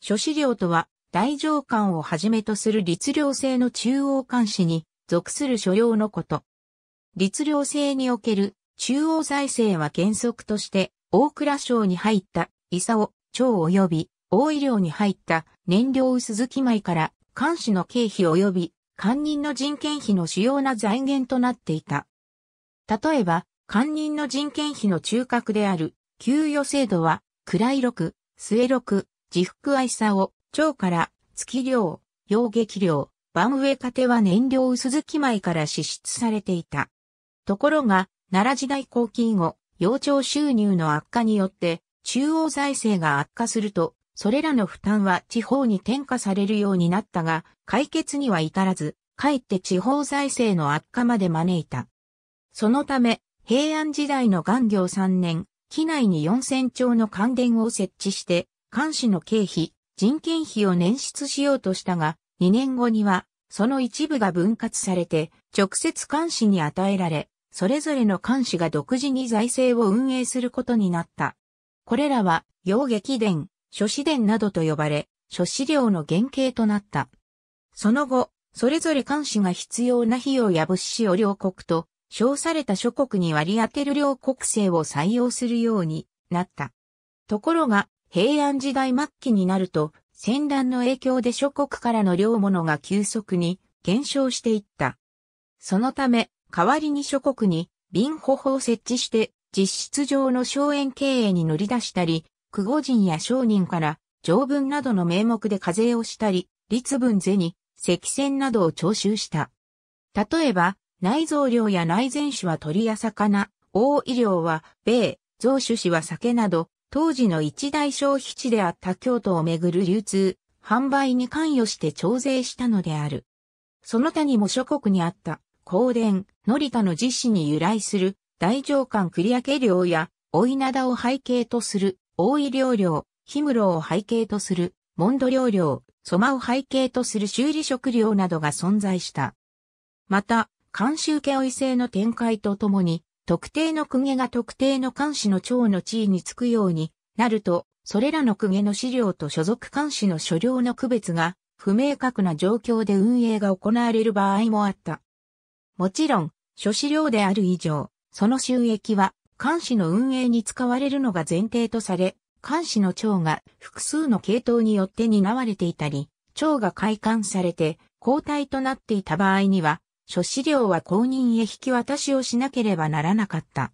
諸資料とは、大上官をはじめとする律令制の中央監視に属する所領のこと。律令制における中央財政は原則として、大蔵省に入った伊佐尾、長及び大医療に入った燃料鈴木米から監視の経費及び官人の人件費の主要な財源となっていた。例えば、官人の人件費の中核である給与制度は、蔵井六、末六、自福愛さを、長から、月量、洋劇量、万上家庭は燃料薄月米から支出されていた。ところが、奈良時代後期以後、洋鳥収入の悪化によって、中央財政が悪化すると、それらの負担は地方に転嫁されるようになったが、解決には至らず、かえって地方財政の悪化まで招いた。そのため、平安時代の元行3年、機内に4000兆の関電を設置して、監視の経費、人件費を捻出しようとしたが、2年後には、その一部が分割されて、直接監視に与えられ、それぞれの監視が独自に財政を運営することになった。これらは、洋劇伝、諸子伝などと呼ばれ、諸子料の原型となった。その後、それぞれ監視が必要な費用や物資を両国と、称された諸国に割り当てる両国制を採用するようになった。ところが、平安時代末期になると、戦乱の影響で諸国からの領物が急速に減少していった。そのため、代わりに諸国に貧保法を設置して実質上の荘園経営に乗り出したり、久護人や商人から条文などの名目で課税をしたり、立分銭、積銭などを徴収した。例えば、内蔵料や内前種は鳥や魚、大医療は米、増種種は酒など、当時の一大消費地であった京都をめぐる流通、販売に関与して徴税したのである。その他にも諸国にあった、香典、り田の実施に由来する、大上官繰明領や、大稲田を背景とする、大井領領、氷室を背景とする、門戸領領、蘇我を背景とする修理食料などが存在した。また、慣習家追制の展開とともに、特定の公家が特定の監視の長の地位につくようになると、それらの公家の資料と所属監視の所領の区別が不明確な状況で運営が行われる場合もあった。もちろん、諸資料である以上、その収益は監視の運営に使われるのが前提とされ、監視の長が複数の系統によって担われていたり、長が開館されて交代となっていた場合には、諸資料は公認へ引き渡しをしなければならなかった。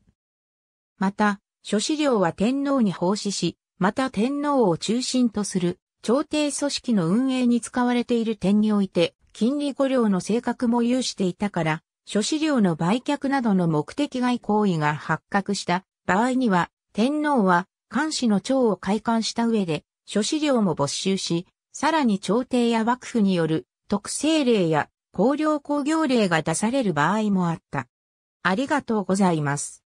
また、諸資料は天皇に奉仕し、また天皇を中心とする朝廷組織の運営に使われている点において、金利五領の性格も有していたから、諸資料の売却などの目的外行為が発覚した場合には、天皇は監視の長を開館した上で、諸資料も没収し、さらに朝廷や幕府による特政令や工業工業令が出される場合もあった。ありがとうございます。